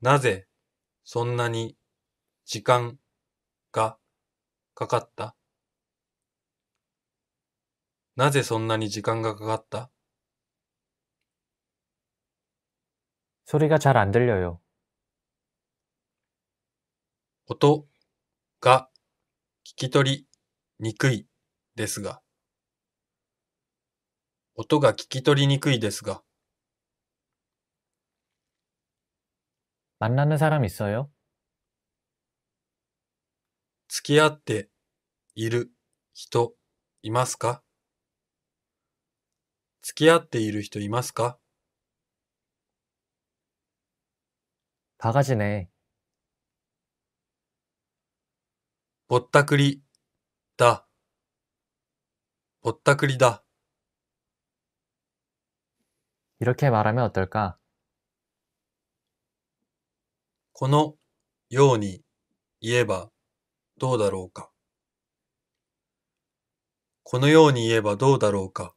なぜそんなに時間がかかったなぜそんなに時間がかかった소리가잘안들려요音が聞き取りにくいですが、音が聞き取りにくいですが、 만나는 사람 있어요? 付き合っている人いますか付き合っている人いますか 바가지네. ぼったくりだ。ぼったくりだ。 이렇게 말하면 어떨까? このように言えばどうだろうか。このように言えばどうだろうか。